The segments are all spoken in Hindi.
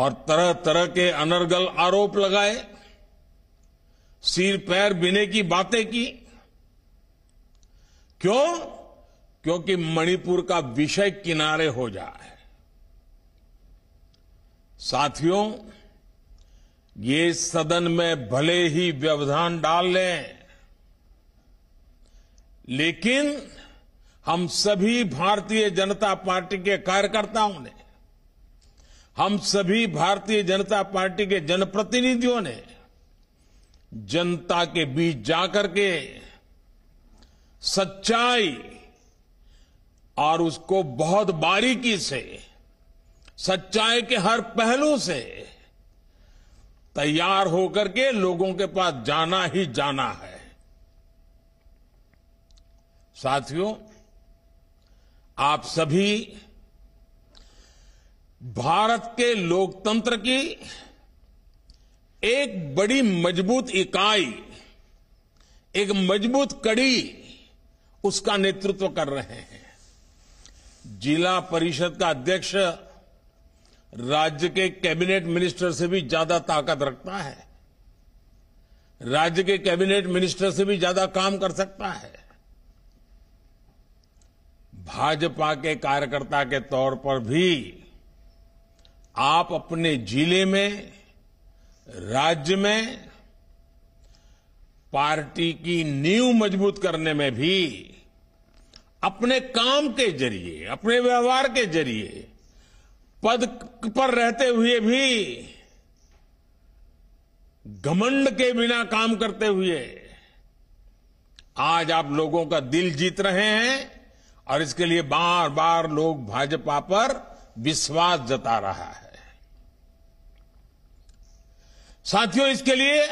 और तरह तरह के अनर्गल आरोप लगाए सिर पैर बिने की बातें की क्यों क्योंकि मणिपुर का विषय किनारे हो जाए साथियों ये सदन में भले ही व्यवधान डाल लें लेकिन हम सभी भारतीय जनता पार्टी के कार्यकर्ताओं ने हम सभी भारतीय जनता पार्टी के जनप्रतिनिधियों ने जनता के बीच जाकर के सच्चाई और उसको बहुत बारीकी से सच्चाई के हर पहलू से तैयार होकर के लोगों के पास जाना ही जाना है साथियों आप सभी भारत के लोकतंत्र की एक बड़ी मजबूत इकाई एक मजबूत कड़ी उसका नेतृत्व कर रहे हैं जिला परिषद का अध्यक्ष राज्य के कैबिनेट मिनिस्टर से भी ज्यादा ताकत रखता है राज्य के कैबिनेट मिनिस्टर से भी ज्यादा काम कर सकता है भाजपा के कार्यकर्ता के तौर पर भी आप अपने जिले में राज्य में पार्टी की नींव मजबूत करने में भी अपने काम के जरिए अपने व्यवहार के जरिए पद पर रहते हुए भी घमंड के बिना काम करते हुए आज आप लोगों का दिल जीत रहे हैं और इसके लिए बार बार लोग भाजपा पर विश्वास जता रहा है साथियों इसके लिए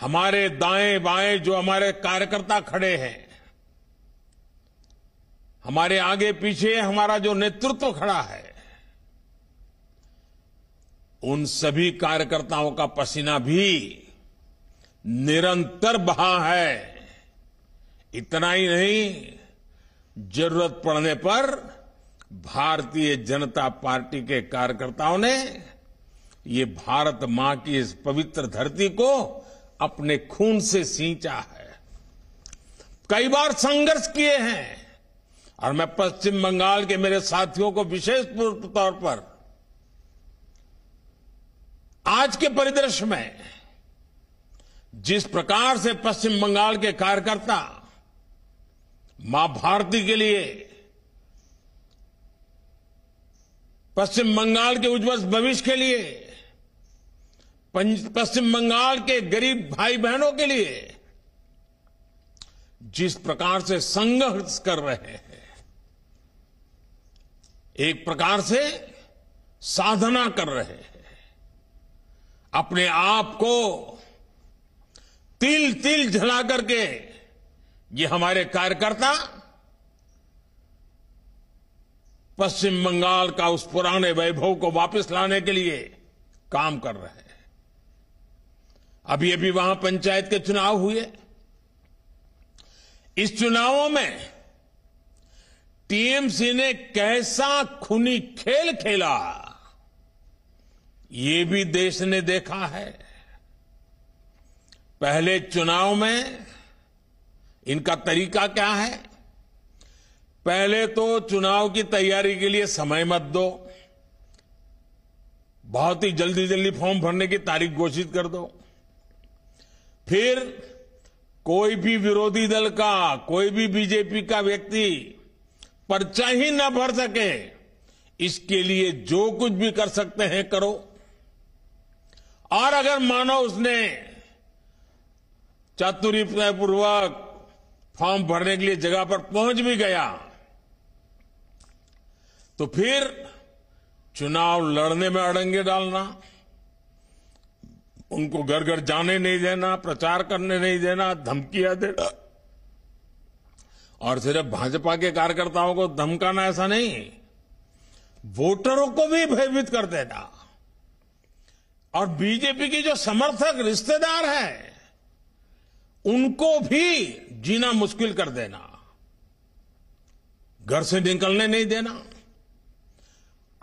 हमारे दाएं बाएं जो हमारे कार्यकर्ता खड़े हैं हमारे आगे पीछे हमारा जो नेतृत्व खड़ा है उन सभी कार्यकर्ताओं का पसीना भी निरंतर बहा है इतना ही नहीं जरूरत पड़ने पर भारतीय जनता पार्टी के कार्यकर्ताओं ने ये भारत मां की इस पवित्र धरती को अपने खून से सींचा है कई बार संघर्ष किए हैं और मैं पश्चिम बंगाल के मेरे साथियों को विशेष तौर पर आज के परिदृश्य में जिस प्रकार से पश्चिम बंगाल के कार्यकर्ता मां भारती के लिए पश्चिम बंगाल के उज्जवल भविष्य के लिए पश्चिम बंगाल के गरीब भाई बहनों के लिए जिस प्रकार से संघर्ष कर रहे हैं एक प्रकार से साधना कर रहे हैं अपने आप को तिल तिल झला करके ये हमारे कार्यकर्ता पश्चिम बंगाल का उस पुराने वैभव को वापस लाने के लिए काम कर रहे हैं अभी अभी वहां पंचायत के चुनाव हुए इस चुनावों में टीएमसी ने कैसा खूनी खेल खेला ये भी देश ने देखा है पहले चुनाव में इनका तरीका क्या है पहले तो चुनाव की तैयारी के लिए समय मत दो बहुत ही जल्दी जल्दी फॉर्म भरने की तारीख घोषित कर दो फिर कोई भी विरोधी दल का कोई भी बीजेपी का व्यक्ति पर्चा ही ना भर सके इसके लिए जो कुछ भी कर सकते हैं करो और अगर मानो उसने चातुर्य फॉर्म भरने के लिए जगह पर पहुंच भी गया तो फिर चुनाव लड़ने में अड़ंगे डालना उनको घर घर जाने नहीं देना प्रचार करने नहीं देना धमकियां देना और सिर्फ भाजपा के कार्यकर्ताओं को धमकाना ऐसा नहीं वोटरों को भी भयभीत कर देना और बीजेपी की जो समर्थक रिश्तेदार हैं उनको भी जीना मुश्किल कर देना घर से निकलने नहीं देना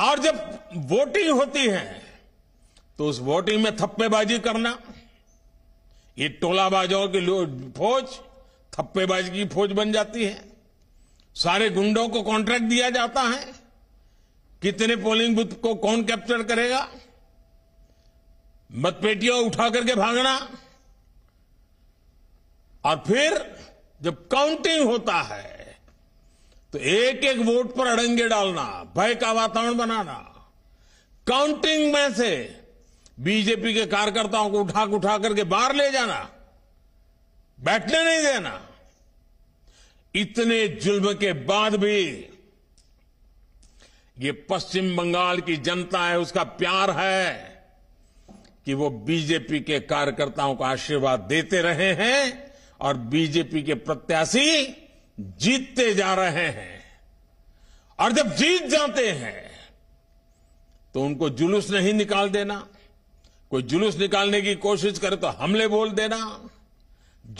और जब वोटिंग होती है तो उस वोटिंग में थप्पेबाजी करना ये टोलाबाजों की फौज थप्पेबाजी की फौज बन जाती है सारे गुंडों को कॉन्ट्रैक्ट दिया जाता है कितने पोलिंग बूथ को कौन कैप्चर करेगा मतपेटियां उठा करके भागना और फिर जब काउंटिंग होता है तो एक एक वोट पर अड़ंगे डालना भय का वातावरण बनाना काउंटिंग में से बीजेपी के कार्यकर्ताओं को उठा उठा करके बाहर ले जाना बैठने नहीं देना इतने जुल्म के बाद भी ये पश्चिम बंगाल की जनता है उसका प्यार है कि वो बीजेपी के कार्यकर्ताओं को आशीर्वाद देते रहे हैं और बीजेपी के प्रत्याशी जीतते जा रहे हैं और जब जीत जाते हैं तो उनको जुलूस नहीं निकाल देना कोई जुलूस निकालने की कोशिश करे तो हमले बोल देना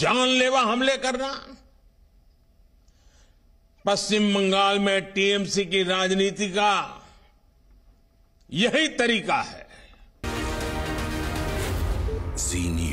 जानलेवा हमले करना पश्चिम बंगाल में टीएमसी की राजनीति का यही तरीका है जी